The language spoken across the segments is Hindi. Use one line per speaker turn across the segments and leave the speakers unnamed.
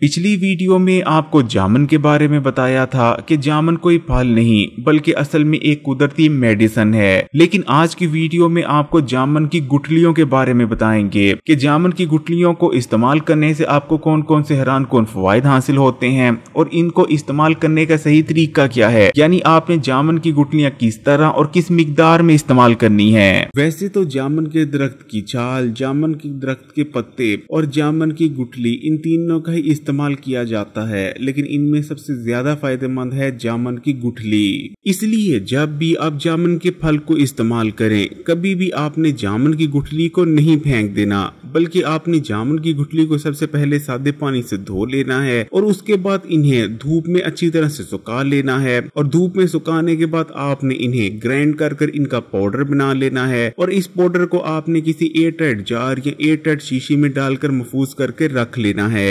पिछली वीडियो में आपको जामन के बारे में बताया था कि जामन कोई फल नहीं बल्कि असल में एक कुदरती मेडिसन है लेकिन आज की वीडियो में आपको जामन की गुठलियों के बारे में बताएंगे कि जामन की गुठलियों को इस्तेमाल करने से आपको कौन कौन से हैरान कौन फवायद हासिल होते हैं और इनको इस्तेमाल करने का सही तरीका क्या है यानी आपने जामन की गुठलियाँ किस तरह और किस मिकदार में इस्तेमाल करनी है वैसे तो जामन के दरख्त की छाल जामन के दरख्त के पत्ते और जामन की गुठली इन तीनों का ही इस्तेमाल किया जाता है लेकिन इनमें सबसे ज्यादा फायदेमंद है जामन की गुठली इसलिए जब भी आप जामन के फल को इस्तेमाल करें कभी भी आपने जामन की गुठली को नहीं फेंक देना बल्कि आपने जामुन की गुठली को सबसे पहले सादे पानी से धो लेना है और उसके बाद इन्हें धूप में अच्छी तरह से सुखा लेना है और धूप में सुखाने के बाद आपने इन्हें ग्राइंड कर कर इनका पाउडर बना लेना है और इस पाउडर को आपने किसी एयर टाइट जार या एयर टाइट शीशी में डालकर महफूज करके रख लेना है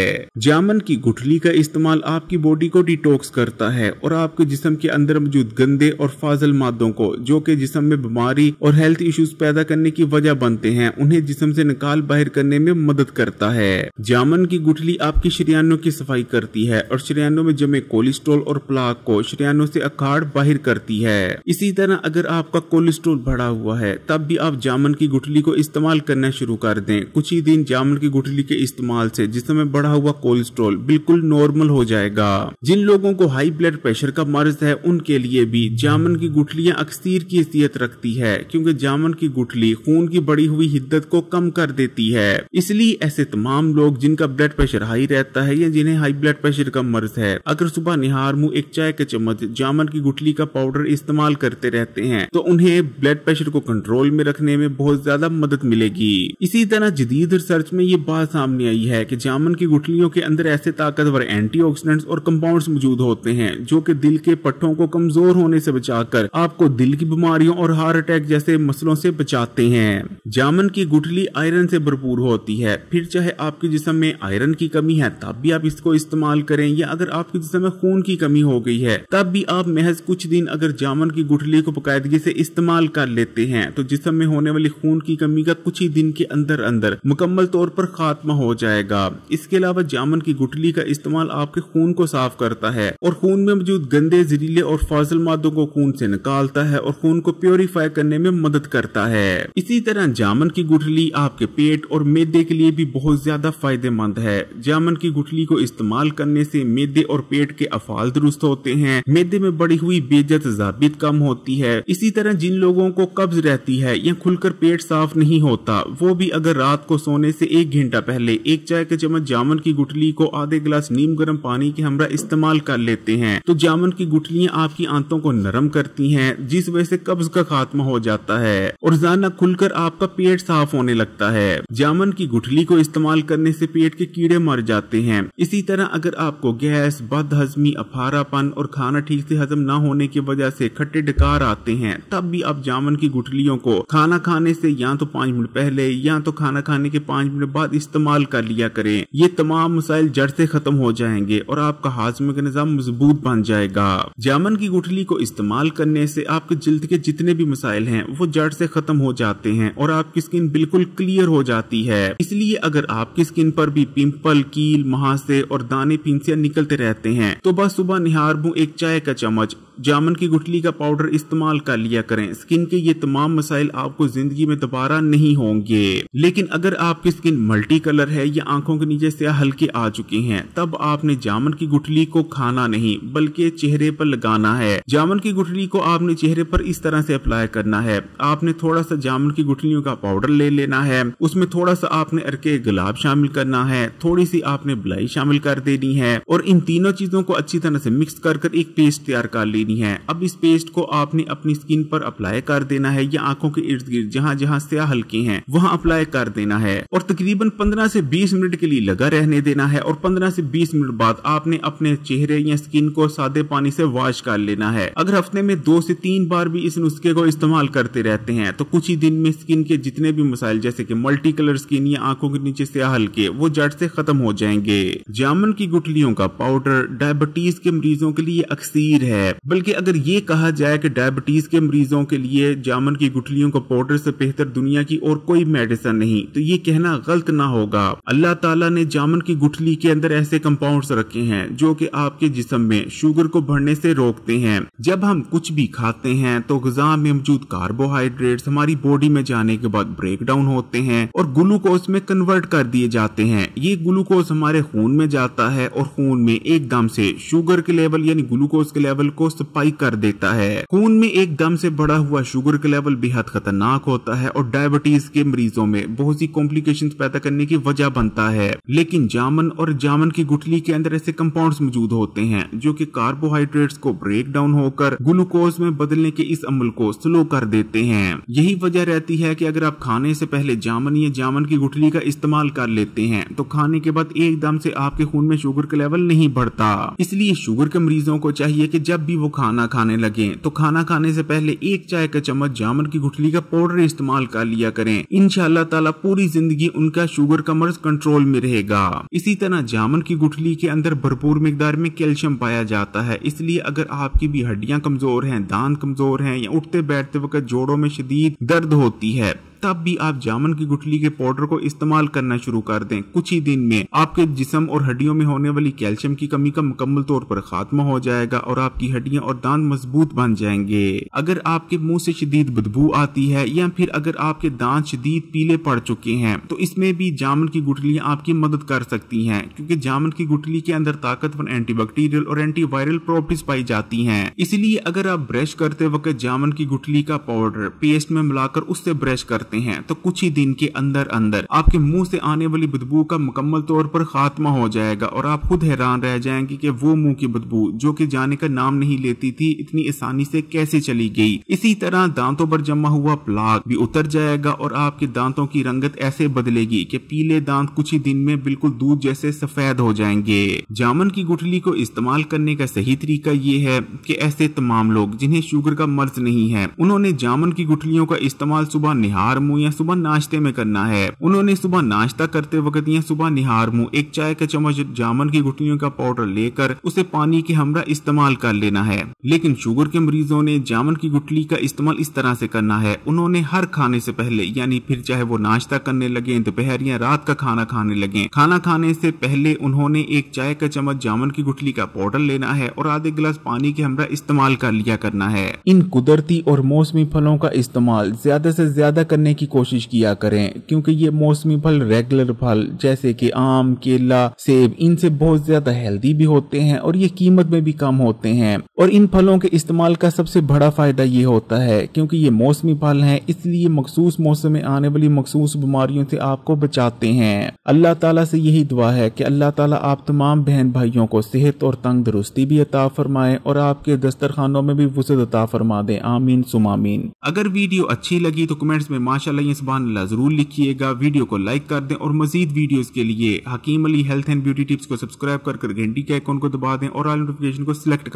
जामुन जामन की गुठली का इस्तेमाल आपकी बॉडी को डिटॉक्स करता है और आपके जिसम के अंदर मौजूद गंदे और फाजल मादों को जो कि जिसम में बीमारी और हेल्थ इश्यूज पैदा करने की वजह बनते हैं उन्हें जिसम से निकाल बाहर करने में मदद करता है जामन की गुठली आपकी श्रियानों की सफाई करती है और श्रेयानों में जमे कोलेस्ट्रोल और प्लाक को श्रियानों से अखाड़ बाहर करती है इसी तरह अगर आपका कोलेस्ट्रोल बढ़ा हुआ है तब भी आप जामन की गुठली को इस्तेमाल करना शुरू कर दें कुछ ही दिन जामन की गुठली के इस्तेमाल से जिसमें बढ़ा हुआ कोलेस्ट्रोल कोलेस्ट्रॉल बिल्कुल नॉर्मल हो जाएगा जिन लोगों को हाई ब्लड प्रेशर का मर्ज है उनके लिए भी जामन की गुठलियाँ अक्सर की हैसियत रखती है क्यूँकी जामन की गुठली खून की बढ़ी हुई हिद्दत को कम कर देती है इसलिए ऐसे तमाम लोग जिनका ब्लड प्रेशर हाई रहता है या जिन्हें हाई ब्लड प्रेशर का मर्ज है अगर सुबह निहार मुँह एक चाय के चम्मच जामन की गुठली का पाउडर इस्तेमाल करते रहते हैं तो उन्हें ब्लड प्रेशर को कंट्रोल में रखने में बहुत ज्यादा मदद मिलेगी इसी तरह जदीद रिसर्च में ये बात सामने आई है की जामन की गुठलियों के अंदर अंदर ऐसे ताकतवर एंटीऑक्सीडेंट्स और कंपाउंड्स मौजूद होते हैं जो कि दिल के पट्टों को कमजोर होने से बचाकर आपको दिल की बीमारियों और हार्ट अटैक जैसे मसलों से बचाते हैं जामन की गुठली आयरन से भरपूर होती है फिर चाहे आपके जिसम में आयरन की कमी है तब भी आप इसको इस्तेमाल करें या अगर आपके जिसम में खून की कमी हो गई है तब भी आप महज कुछ दिन अगर जामन की गुठली को बकायदगी से इस्तेमाल कर लेते हैं तो जिसम में होने वाली खून की कमी का कुछ ही दिन के अंदर अंदर मुकम्मल तौर पर खात्मा हो जाएगा इसके अलावा जामन की की गुटली का इस्तेमाल आपके खून को साफ करता है और खून में मौजूद गंदे जहरीले और फाजल मादों को खून से निकालता है और खून को प्योरीफाई करने में मदद करता है इसी तरह जामन की गुठली आपके पेट और मेदे के लिए भी बहुत ज्यादा फायदेमंद है जामन की गुठली को इस्तेमाल करने से मेदे और पेट के अफाल दुरुस्त होते हैं मेदे में बढ़ी हुई बेजत जाबित कम होती है इसी तरह जिन लोगों को कब्ज रहती है या खुलकर पेट साफ नहीं होता वो भी अगर रात को सोने से एक घंटा पहले एक चाय के चम्मच जामन की गुठली को को आधे गिलास नीम गर्म पानी के हमरा इस्तेमाल कर लेते हैं तो जामुन की गुठलियाँ आपकी आंतों को नरम करती हैं जिस वजह से कब्ज का खात्मा हो जाता है और जाना खुलकर आपका पेट साफ होने लगता है जामुन की गुठली को इस्तेमाल करने से पेट के कीड़े मर जाते हैं इसी तरह अगर आपको गैस बद हजमी अफारापन और खाना ठीक से हजम न होने की वजह से खट्टे डकार आते हैं तब भी आप जामुन की गुठलियों को खाना खाने से या तो पाँच मिनट पहले या तो खाना खाने के पाँच मिनट बाद इस्तेमाल कर लिया करें ये तमाम मसाइल जड़ से खत्म हो जाएंगे और आपका हाजमे का निज़ाम मजबूत बन जाएगा जामन की गुठली को इस्तेमाल करने से आपके जल्द के जितने भी मसाइल हैं वो जड़ से खत्म हो जाते हैं और आपकी स्किन बिल्कुल क्लियर हो जाती है इसलिए अगर आपकी स्किन पर भी पिंपल कील महासे और दाने पिंसिया निकलते रहते हैं तो बस सुबह निहारबू एक चाय का चम्मच जामन की गुठली का पाउडर इस्तेमाल कर लिया करें स्किन के ये तमाम मसाइल आपको जिंदगी में दोबारा नहीं होंगे लेकिन अगर आपकी स्किन मल्टी कलर है या आंखों के नीचे से हल्के आ चुकी हैं तब आपने जामन की गुठली को खाना नहीं बल्कि चेहरे पर लगाना है जामन की गुठली को आपने चेहरे पर इस तरह से अप्लाई करना है आपने थोड़ा सा जामुन की गुठलियों का पाउडर ले लेना है उसमें थोड़ा सा आपने अरके गुलाब शामिल करना है थोड़ी सी आपने बलाई शामिल कर देनी है और इन तीनों चीजों को अच्छी तरह से मिक्स कर कर एक पेस्ट तैयार कर लेनी है अब इस पेस्ट को आपने अपनी स्किन पर अप्लाई कर देना है या आंखों के इर्द गिर्द जहाँ जहाँ स्या हल्के हैं वहाँ अप्लाई कर देना है और तकरीबन पंद्रह से बीस मिनट के लिए लगा रहने देना है और 15 से 20 मिनट बाद आपने अपने चेहरे या स्किन को सादे पानी से वॉश कर लेना है अगर हफ्ते में दो से तीन बार भी इस नुस्खे को इस्तेमाल करते रहते हैं तो कुछ ही दिन में स्किन के जितने भी मसाइल जैसे की मल्टी कलर स्किन या आंखों के नीचे से हल्के वो जड़ से खत्म हो जाएंगे जामन की गुटलियों का पाउडर डायबिटीज के मरीजों के लिए अक्सीर है बल्कि अगर ये कहा जाए की डायबिटीज के मरीजों के लिए जामन की गुटलियों का पाउडर से बेहतर दुनिया की और कोई मेडिसन नहीं तो ये कहना गलत ना होगा अल्लाह ताला ने जामन की गुठली मिट्टी के अंदर ऐसे कंपाउंड्स रखे हैं जो कि आपके जिसम में शुगर को बढ़ने से रोकते हैं जब हम कुछ भी खाते हैं तो गजा में मौजूद कार्बोहाइड्रेट्स हमारी बॉडी में जाने के बाद ब्रेक डाउन होते हैं और ग्लूकोज में कन्वर्ट कर दिए जाते हैं ये ग्लूकोज हमारे खून में जाता है और खून में एकदम से शुगर के लेवल यानी ग्लूकोज के लेवल को सफाई कर देता है खून में एकदम से बढ़ा हुआ शुगर का लेवल बेहद खतरनाक होता है और डायबिटीज के मरीजों में बहुत सी कॉम्प्लिकेशन पैदा करने की वजह बनता है लेकिन जामन और और जामन की गुठली के अंदर ऐसे कंपाउंड्स मौजूद होते हैं जो की कार्बोहाइड्रेट्स को ब्रेक डाउन होकर ग्लूकोज में बदलने के इस अमल को स्लो कर देते हैं यही वजह रहती है की अगर आप खाने से पहले जामन या जामन की गुठली का इस्तेमाल कर लेते हैं तो खाने के बाद एकदम से आपके खून में शुगर का लेवल नहीं बढ़ता इसलिए शुगर के मरीजों को चाहिए की जब भी वो खाना खाने लगे तो खाना खाने से पहले एक चाय का चम्मच जामन की गुठली का पाउडर इस्तेमाल कर लिया करें इनशाला पूरी जिंदगी उनका शुगर का मर्ज कंट्रोल में रहेगा इसी तरह ना जामन की गुठली के अंदर भरपूर मकदार में कैल्शियम पाया जाता है इसलिए अगर आपकी भी हड्डियां कमजोर हैं दांत कमजोर हैं या उठते बैठते वक्त जोड़ों में शदीद दर्द होती है तब भी आप जामन की गुठली के पाउडर को इस्तेमाल करना शुरू कर दें कुछ ही दिन में आपके जिसम और हड्डियों में होने वाली कैल्शियम की कमी का मुकम्मल तौर पर खात्मा हो जाएगा और आपकी हड्डियां और दांत मजबूत बन जाएंगे अगर आपके मुंह से शदीद बदबू आती है या फिर अगर आपके दांत शदीद पीले पड़ चुके हैं तो इसमें भी जामन की गुठलियाँ आपकी मदद कर सकती है क्यूँकी जामन की गुठली के अंदर ताकतवर एंटीबैक्टीरियल और एंटीवायरल प्रॉपर्टीज पाई जाती है इसलिए अगर आप ब्रश करते वक्त जामन की गुठली का पाउडर पेस्ट में मिलाकर उससे ब्रश करते सकते हैं तो कुछ ही दिन के अंदर अंदर आपके मुंह से आने वाली बदबू का मुकम्मल तौर पर खात्मा हो जाएगा और आप खुद हैरान रह जाएंगे कि वो मुंह की बदबू जो कि जाने का नाम नहीं लेती थी इतनी आसानी से कैसे चली गई इसी तरह दांतों पर जमा हुआ प्लाग भी उतर जाएगा और आपके दांतों की रंगत ऐसे बदलेगी की पीले दांत कुछ ही दिन में बिल्कुल दूध जैसे सफेद हो जाएंगे जामन की गुठली को इस्तेमाल करने का सही तरीका ये है की ऐसे तमाम लोग जिन्हें शुगर का मर्ज नहीं है उन्होंने जामन की गुठलियों का इस्तेमाल सुबह निहार मुंह या सुबह नाश्ते में करना है उन्होंने सुबह नाश्ता करते वक्त या सुबह निहार मुँह एक चाय का चम्मच जामन की गुटलियों का पाउडर लेकर उसे पानी के हमरा इस्तेमाल कर लेना है लेकिन शुगर के मरीजों ने जामन की गुटली का इस्तेमाल इस तरह से करना है उन्होंने हर खाने से पहले यानी फिर चाहे वो नाश्ता करने लगे दोपहर या रात का खाना खाने लगे खाना खाने से पहले उन्होंने एक चाय का चम्मच जामन की गुटली का पाउडर लेना है और आधे गिलास पानी के हमरा इस्तेमाल कर लिया करना है इन कुदरती और मौसमी फलों का इस्तेमाल ज्यादा से ज्यादा करने करने की कोशिश किया करें क्योंकि ये मौसमी फल रेगुलर फल जैसे कि आम केला सेब इनसे बहुत ज्यादा हेल्दी भी होते हैं और ये कीमत में भी कम होते हैं और इन फलों के इस्तेमाल का सबसे बड़ा फायदा ये होता है क्योंकि ये मौसमी फल हैं इसलिए मखसूस मौसम में आने वाली मखसूस बीमारियों से आपको बचाते हैं अल्लाह तला से यही दुआ है की अल्लाह तला आप तमाम बहन भाइयों को सेहत और तंग दुरुस्ती भी अता फरमाए और आपके दस्तरखानों में भी वसत अता फरमा दे आमीन सुमामीन अगर वीडियो अच्छी लगी तो कमेंट्स में माशाल्लाह ये ज़रूर लिखिएगा वीडियो को लाइक कर दें और मजीद वीडियोस के लिए Hakim Ali health and beauty tips को सब्सक्राइब कर कर घंटी के आइकॉन को दबा दें और ऑल नोटिफिकेशन को सिलेक्ट